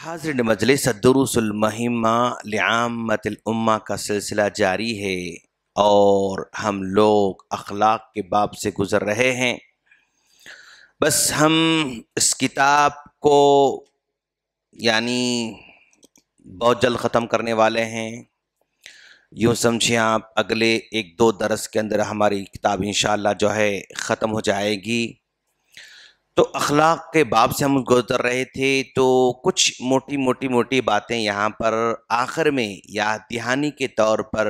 हाजर मजलिस दरुसलमहिमा का सिलसिला जारी है और हम लोग अखलाक के बाब से गुज़र रहे हैं बस हम इस किताब को यानी बहुत जल्द ख़त्म करने वाले हैं यूँ समझिए आप अगले एक दो दरस के अंदर हमारी किताब इन जो है ख़त्म हो जाएगी तो अखलाक के बाब से हम गुजर रहे थे तो कुछ मोटी मोटी मोटी बातें यहाँ पर आखिर में या दिहानी के तौर पर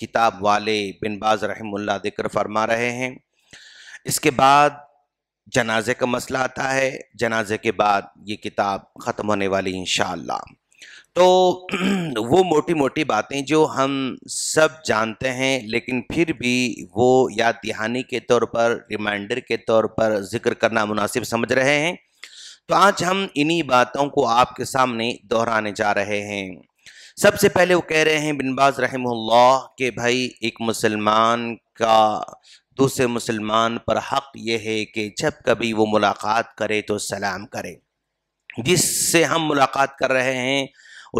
किताब वाले बिन बाज रहमुल्ला जिक्र फरमा रहे हैं इसके बाद जनाजे का मसला आता है जनाजे के बाद ये किताब ख़त्म होने वाली इन तो वो मोटी मोटी बातें जो हम सब जानते हैं लेकिन फिर भी वो याद दिहानी के तौर पर रिमाइंडर के तौर पर जिक्र करना मुनासिब समझ रहे हैं तो आज हम इन्हीं बातों को आपके सामने दोहराने जा रहे हैं सबसे पहले वो कह रहे हैं बिनबाज रहम कि भाई एक मुसलमान का दूसरे मुसलमान पर हक यह है कि जब कभी वो मुलाकात करे तो सलाम करे जिससे हम मुलाकात कर रहे हैं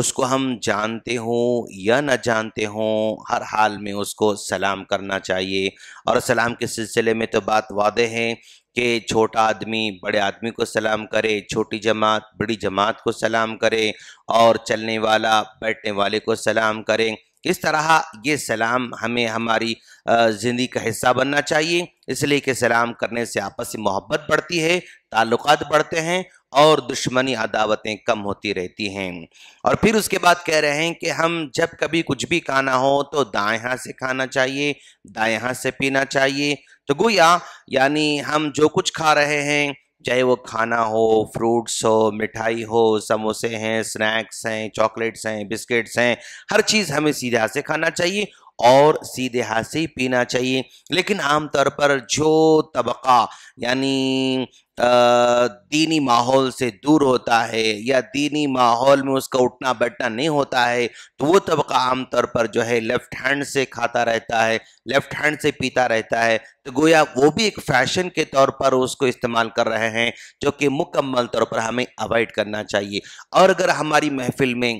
उसको हम जानते हों या ना जानते हों हर हाल में उसको सलाम करना चाहिए और सलाम के सिलसिले में तो बात वादे है कि छोटा आदमी बड़े आदमी को सलाम करे छोटी जमात बड़ी जमात को सलाम करे और चलने वाला बैठने वाले को सलाम करें इस तरह ये सलाम हमें हमारी ज़िंदगी का हिस्सा बनना चाहिए इसलिए कि सलाम करने से आपस में मोहब्बत बढ़ती है ताल्लुकात बढ़ते हैं और दुश्मनी अदावतें कम होती रहती हैं और फिर उसके बाद कह रहे हैं कि हम जब कभी कुछ भी खाना हो तो दाएं हाथ से खाना चाहिए दाएं हाथ से पीना चाहिए तो गोया यानी हम जो कुछ खा रहे हैं चाहे वो खाना हो फ्रूट्स हो मिठाई हो समोसे हैं स्नैक्स हैं चॉकलेट्स हैं बिस्किट्स हैं हर चीज़ हमें सीधे हाथ से खाना चाहिए और सीधे हाथ से ही पीना चाहिए लेकिन आमतौर पर जो तबका यानी दीनी माहौल से दूर होता है या दीनी माहौल में उसका उठना बैठना नहीं होता है तो वो तबका आमतौर पर जो है लेफ्ट हैंड से खाता रहता है लेफ्ट हैंड से पीता रहता है तो गोया वो भी एक फैशन के तौर पर उसको इस्तेमाल कर रहे हैं जो कि मुकम्मल तौर पर हमें अवॉइड करना चाहिए और अगर हमारी महफिल में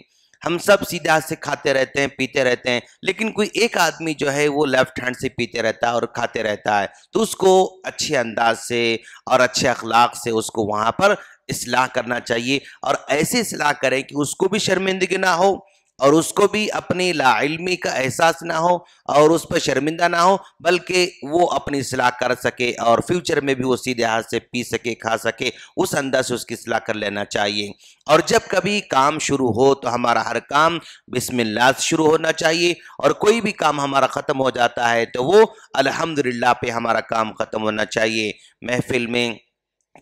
हम सब सीधे हाथ से खाते रहते हैं पीते रहते हैं लेकिन कोई एक आदमी जो है वो लेफ्ट हैंड से पीते रहता है और खाते रहता है तो उसको अच्छे अंदाज से और अच्छे अखलाक से उसको वहाँ पर इसलाह करना चाहिए और ऐसे इसलाह करें कि उसको भी शर्मिंदगी ना हो और उसको भी अपनी लाइलमी का एहसास ना हो और उस पर शर्मिंदा ना हो बल्कि वो अपनी सलाह कर सके और फ्यूचर में भी वो सीधे हाथ से पी सके खा सके उस अंदाज से उसकी सलाह कर लेना चाहिए और जब कभी काम शुरू हो तो हमारा हर काम बिस्मिल्लाह से शुरू होना चाहिए और कोई भी काम हमारा ख़त्म हो जाता है तो वो अल्हम्दुलिल्लाह पे हमारा काम ख़त्म होना चाहिए महफिल में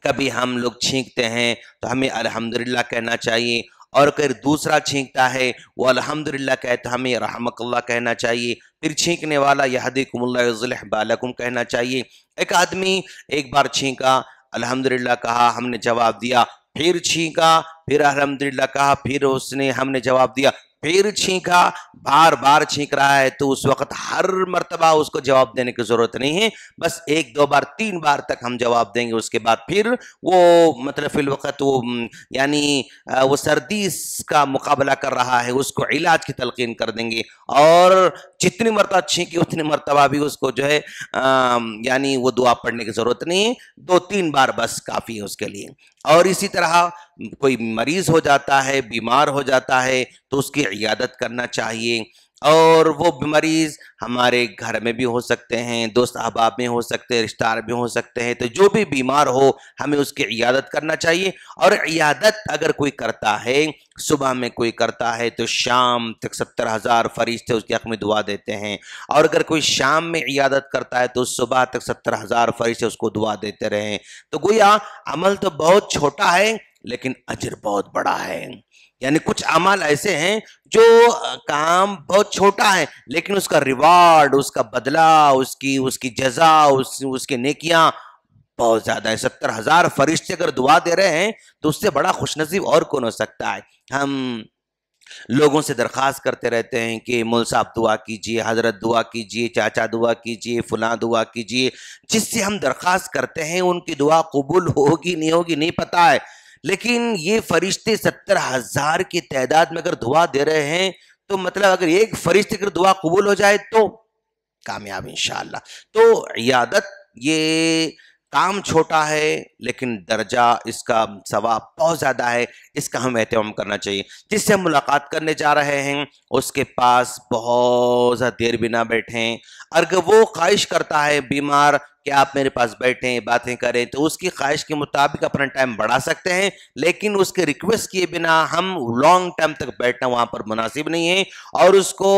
कभी हम लोग छींकते हैं तो हमें अलहमदिल्ला कहना चाहिए और अगर दूसरा छींकता है वो अलहमदिल्ला कहता हमें रहमक कहना चाहिए फिर छींकने वाला यहदिकमल्लाजलह कहना चाहिए एक आदमी एक बार छींका अलहमदिल्ला कहा हमने जवाब दिया फिर छींका फिर अलहमदिल्ला कहा फिर उसने हमने जवाब दिया फिर छींका बार बार छींक रहा है तो उस वक्त हर मर्तबा उसको जवाब देने की ज़रूरत नहीं है बस एक दो बार तीन बार तक हम जवाब देंगे उसके बाद फिर वो मतलब वक्त वो यानी वो सर्दी का मुकाबला कर रहा है उसको इलाज की तलकिन कर देंगे और जितनी मरतबा छींकी उतनी मरतबा भी उसको जो है यानी वो दुआ पढ़ने की ज़रूरत नहीं है दो तीन बार बस काफ़ी है उसके लिए और इसी तरह कोई मरीज हो जाता है बीमार हो जाता है तो उसकी इयादत करना चाहिए और वो मरीज़ हमारे घर में भी हो सकते हैं दोस्त अहबाब में हो सकते हैं रिश्तेदार में हो सकते हैं तो जो भी बीमार हो हमें उसकी इयादत करना चाहिए और इयादत अगर कोई करता है सुबह में कोई करता है तो शाम तक सत्तर हज़ार फरिश्ते उसके हक में दुआ देते हैं और अगर कोई शाम में इयादत करता है तो सुबह तक सत्तर हज़ार फरिश्ते उसको दुआ देते रहें तो गोया अमल तो बहुत छोटा है लेकिन अजर बहुत बड़ा है यानी कुछ अमाल ऐसे हैं जो काम बहुत छोटा है लेकिन उसका रिवार्ड उसका बदला उसकी उसकी जजा उस उसकी नेकियां बहुत ज़्यादा है सत्तर हज़ार फरिश्ते अगर दुआ दे रहे हैं तो उससे बड़ा खुशनसीब और कौन हो सकता है हम लोगों से दरख्वास्त करते रहते हैं कि मोल साहब दुआ कीजिए हजरत दुआ कीजिए चाचा दुआ कीजिए फलां दुआ कीजिए जिससे हम दरख्वास्त करते हैं उनकी दुआ कबूल होगी नहीं होगी नहीं पता है लेकिन ये फरिश्ते सत्तर हजार की तादाद में अगर दुआ दे रहे हैं तो मतलब अगर एक फरिश्ते अगर दुआ कबूल हो जाए तो कामयाब इंशाला तो यादत ये काम छोटा है लेकिन दर्जा इसका सवाब बहुत ज़्यादा है इसका हम एहतमाम करना चाहिए जिससे हम मुलाकात करने जा रहे हैं उसके पास बहुत ज़्यादा देर भी ना बैठें अगर वो ख्वाहिश करता है बीमार कि आप मेरे पास बैठें बातें करें तो उसकी ख्वाहिश के मुताबिक अपना टाइम बढ़ा सकते हैं लेकिन उसके रिक्वेस्ट किए बिना हम लॉन्ग टाइम तक बैठना वहाँ पर मुनासिब नहीं है और उसको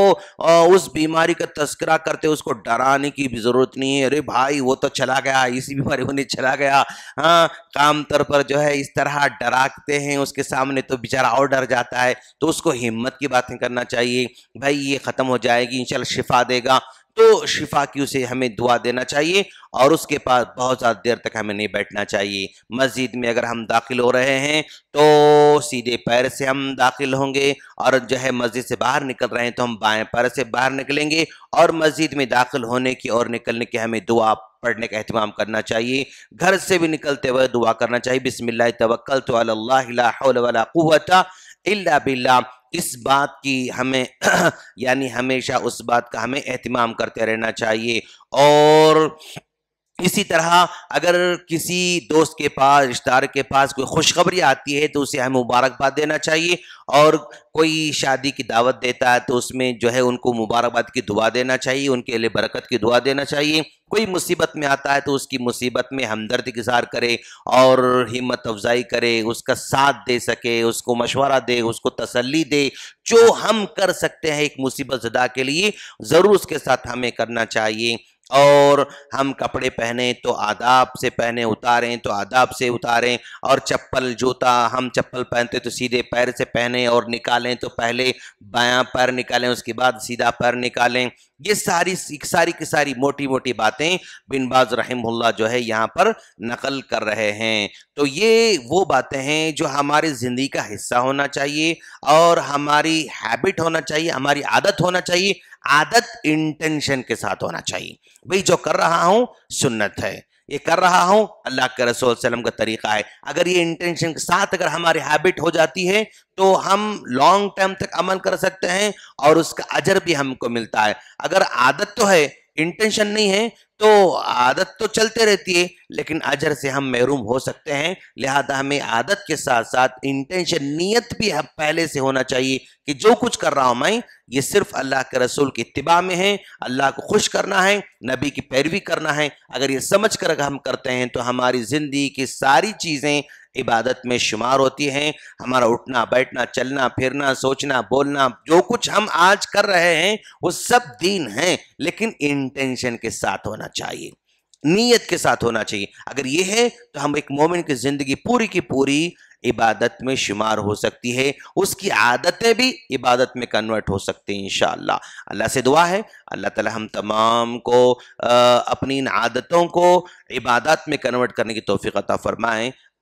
उस बीमारी का तस्करा करते उसको डराने की भी ज़रूरत नहीं है अरे भाई वो तो चला गया इसी बीमारी होने चला गया हाँ काम तौर पर जो है इस तरह डराते हैं उसके सामने तो बेचारा और डर जाता है तो उसको हिम्मत की बातें करना चाहिए भाई ये ख़त्म हो जाएगी इंशाल्लाह शिफा देगा तो शिफा की उसे हमें दुआ देना चाहिए और उसके पास बहुत ज़्यादा देर तक हमें नहीं बैठना चाहिए मस्जिद में अगर हम दाखिल हो रहे हैं तो सीधे पैर से हम दाखिल होंगे और जो है मस्जिद से बाहर निकल रहे हैं तो हम बाएं पैर से बाहर निकलेंगे और मस्जिद में दाखिल होने की और निकलने की हमें दुआ पढ़ने का अहतमाम करना चाहिए घर से भी निकलते हुए दुआ करना चाहिए बिसमिल्ल तवक्ल तो इल्ला बिल्ला इस बात की हमें यानी हमेशा उस बात का हमें एहतमाम करते रहना चाहिए और इसी तरह अगर किसी दोस्त के पास रिश्तेदार के पास कोई खुशखबरी आती है तो उसे हमें मुबारकबाद देना चाहिए और कोई शादी की दावत देता है तो उसमें जो है उनको मुबारकबाद की दुआ देना चाहिए उनके लिए बरकत की दुआ देना चाहिए कोई मुसीबत में आता है तो उसकी मुसीबत में हमदर्द गुजार करे और हिम्मत अफजाई करे उसका साथ दे सके उसको मशवरा दे उसको तसल्ली दे जो हम कर सकते हैं एक मुसीबत जदा के लिए ज़रूर उसके साथ हमें करना चाहिए और हम कपड़े पहने तो आदाब से पहने उतारें तो आदाब से उतारें और चप्पल जूता हम चप्पल पहनते तो सीधे पैर से पहने और निकालें तो पहले बायां पैर निकालें उसके बाद सीधा पैर निकालें ये सारी सारी की सारी मोटी मोटी बातें बिन बाज रहमुल्ला जो है यहाँ पर नकल कर रहे हैं तो ये वो बातें हैं जो हमारी ज़िंदगी का हिस्सा होना चाहिए और हमारी हैबिट होना चाहिए हमारी आदत होना चाहिए आदत इंटेंशन के साथ होना चाहिए भाई जो कर रहा हूं सुन्नत है ये कर रहा हूं अल्लाह के रसूल का तरीका है अगर ये इंटेंशन के साथ अगर हमारी हैबिट हो जाती है तो हम लॉन्ग टर्म तक अमल कर सकते हैं और उसका अजर भी हमको मिलता है अगर आदत तो है इंटेंशन नहीं है तो आदत तो चलते रहती है लेकिन अजर से हम महरूम हो सकते हैं लिहाजा हमें आदत के साथ साथ इंटेंशन नीयत भी अब पहले से होना चाहिए कि जो कुछ कर रहा हूँ मैं ये सिर्फ अल्लाह के रसूल की इतबा में है अल्लाह को खुश करना है नबी की पैरवी करना है अगर ये समझ कर हम करते हैं तो हमारी ज़िंदगी की सारी चीज़ें इबादत में शुमार होती हैं हमारा उठना बैठना चलना फिरना सोचना बोलना जो कुछ हम आज कर रहे हैं वो सब दीन है लेकिन इंटेंशन के साथ होना चाहिए नीयत के साथ होना चाहिए अगर ये है तो हम एक मोमिन की ज़िंदगी पूरी की पूरी इबादत में शुमार हो सकती है उसकी आदतें भी इबादत में कन्वर्ट हो सकती हैं इन अल्लाह से दुआ है अल्लाह ताला हम तमाम को अपनी इन आदतों को इबादत में कन्वर्ट करने की तोफ़ी अता फ़रमाएँ